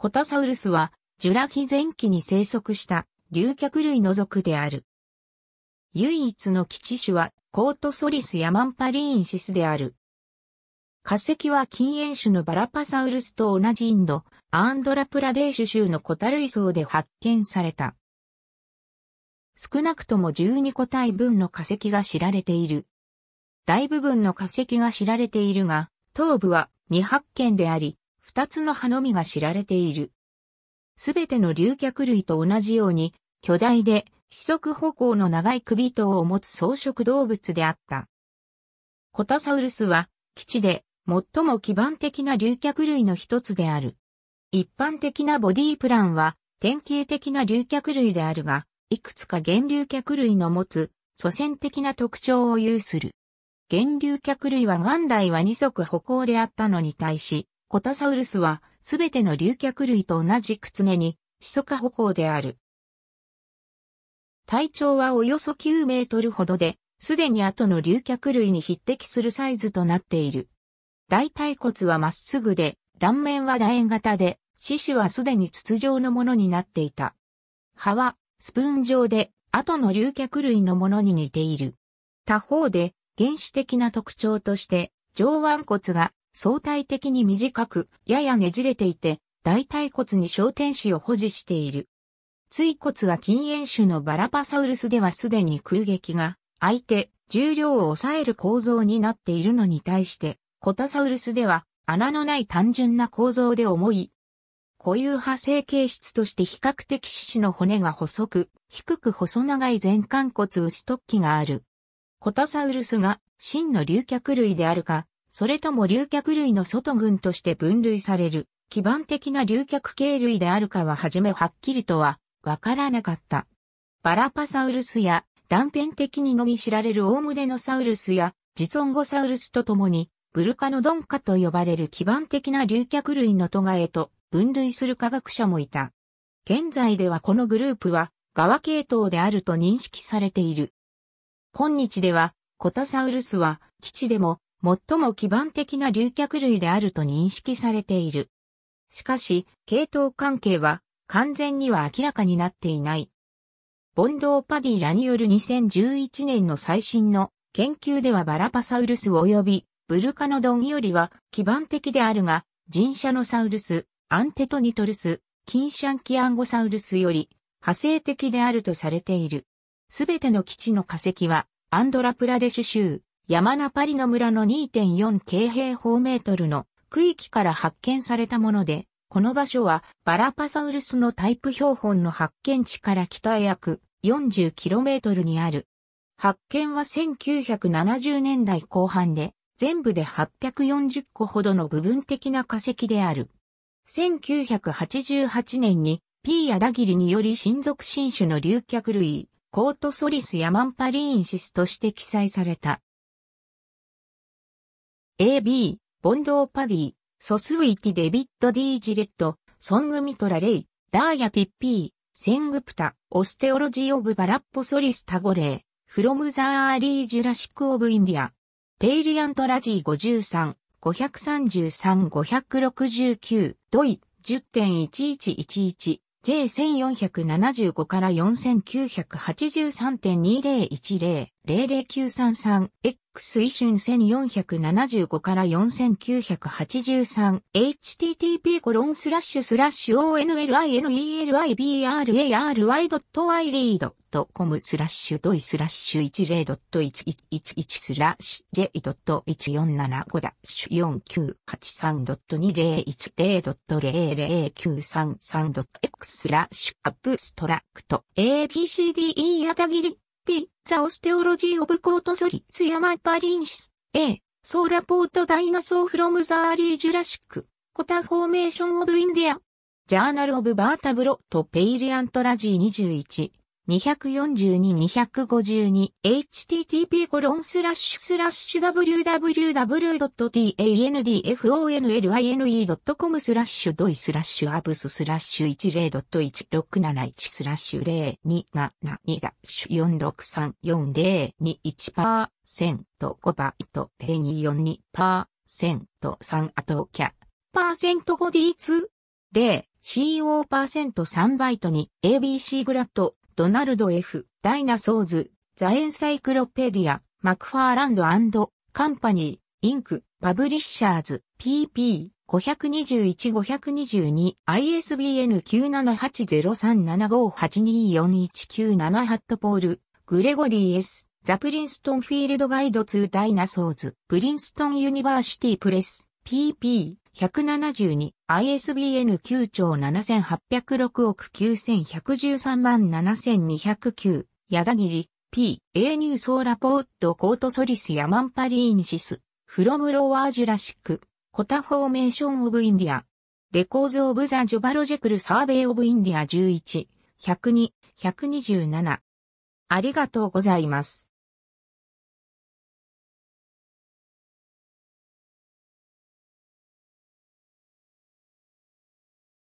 コタサウルスは、ジュラ紀前期に生息した竜脚類の属である。唯一の基地種は、コートソリスやマンパリーンシスである。化石は禁煙種のバラパサウルスと同じインド、アンドラプラデーシュ州のコタ類層で発見された。少なくとも12個体分の化石が知られている。大部分の化石が知られているが、頭部は未発見であり、二つの葉のみが知られている。すべての竜脚類と同じように、巨大で、四足歩行の長い首等を持つ草食動物であった。コタサウルスは、基地で、最も基盤的な竜脚類の一つである。一般的なボディプランは、典型的な竜脚類であるが、いくつか源流脚類の持つ、祖先的な特徴を有する。源流脚類は元来は二足歩行であったのに対し、コタサウルスは、すべての竜脚類と同じくねに、そか歩行である。体長はおよそ9メートルほどで、すでに後の竜脚類に匹敵するサイズとなっている。大腿骨はまっすぐで、断面は楕円型で、四肢はすでに筒状のものになっていた。葉は、スプーン状で、後の竜脚類のものに似ている。他方で、原始的な特徴として、上腕骨が相対的に短く、ややねじれていて、大腿骨に小天子を保持している。椎骨は禁煙種のバラパサウルスではすでに空撃が空いて重量を抑える構造になっているのに対して、コタサウルスでは穴のない単純な構造で重い。固有派成形質として比較的四肢の骨が細く、低く細長い前肝骨牛突起がある。コタサウルスが真の竜脚類であるか、それとも竜脚類の外群として分類される、基盤的な竜脚系類であるかははじめはっきりとは、わからなかった。バラパサウルスや、断片的にのみ知られるオウムデノサウルスや、ジソンゴサウルスとともに、ブルカノドンカと呼ばれる基盤的な竜脚類のトガへと分類する科学者もいた。現在ではこのグループは、側系統であると認識されている。今日では、コタサウルスは、基地でも、最も基盤的な竜脚類であると認識されている。しかし、系統関係は完全には明らかになっていない。ボンドーパディラによる2011年の最新の研究ではバラパサウルス及びブルカノドンよりは基盤的であるが、ジンシャノサウルス、アンテトニトルス、キンシャンキアンゴサウルスより派生的であるとされている。すべての基地の化石はアンドラプラデシュ州山名パリの村の2.4京平方メートルの区域から発見されたもので、この場所はバラパサウルスのタイプ標本の発見地から北へ約4 0トルにある。発見は1970年代後半で、全部で840個ほどの部分的な化石である。1988年にピーアダギリにより親族新種の竜脚類、コートソリスヤマンパリーンシスとして記載された。AB、ボンドーパディ、ソスウィティ・デビッド・ージレット、ソング・ミトラ・レイ、ダーヤ・ティッピー、セングプタ、オステオロジー・オブ・バラッポ・ソリス・タゴレー、フロム・ザ・アーリー・ジュラシック・オブ・インディア、ペイリアント・ラジー53、533-569、ドイ、10.1111、J1475 から4983.2010、00933、推進1475から 4983http コロンスラッシュスラッシュ o n l i n e l i b r a r y y r e a d c o m スラッシュドイスラッシュ10.111スラッシュ j.1475 ダッシュ 4983.201.00933.x 0スラッシュアップストラクト ABCDE やたぎり P. The Osteology of c o t o s a u r u s Yamaparinsis A. ソーラポートダイナソーフロムザーリージュラシック、コタフォーメーションオブインディア。ジャーナルオブバータブロとペイリアントラジー21。242-252-http コロンスラッシュスラッシュ www.tandfonline.com スラッシュドイスラッシュアブススラッシュ10.1671スラッシュ0272 4634021%パバイト0.242% 3あとキャパーセント 5D2 0 CO%3 バイトに ABC グラッドドナルド F、ダイナソーズ、ザ・エンサイクロペディア、マクファーランドカンパニー、インク、パブリッシャーズ、PP、521-522 ISBN 9780375824197ハットポール、グレゴリー S、ザ・プリンストンフィールドガイド2ダイナソーズ、プリンストンユニバーシティプレス、PP 172、ISBN 9兆7806億9113万7209、矢田切、P、A ニューソーラポートコートソリスヤマンパリーニシス、フロムロワージュラシック、コタフォーメーションオブインディア、レコーズオブザジョバロジェクルサーベイオブインディア11、102、127。ありがとうございます。